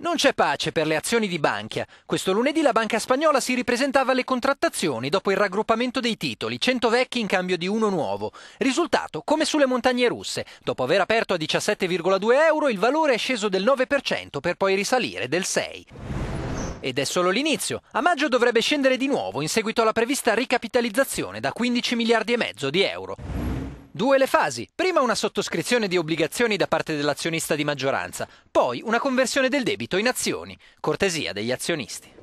Non c'è pace per le azioni di Bankia. Questo lunedì la banca spagnola si ripresentava alle contrattazioni dopo il raggruppamento dei titoli, 100 vecchi in cambio di uno nuovo. Risultato, come sulle montagne russe, dopo aver aperto a 17,2 euro il valore è sceso del 9% per poi risalire del 6%. Ed è solo l'inizio. A maggio dovrebbe scendere di nuovo in seguito alla prevista ricapitalizzazione da 15 miliardi e mezzo di euro. Due le fasi. Prima una sottoscrizione di obbligazioni da parte dell'azionista di maggioranza, poi una conversione del debito in azioni, cortesia degli azionisti.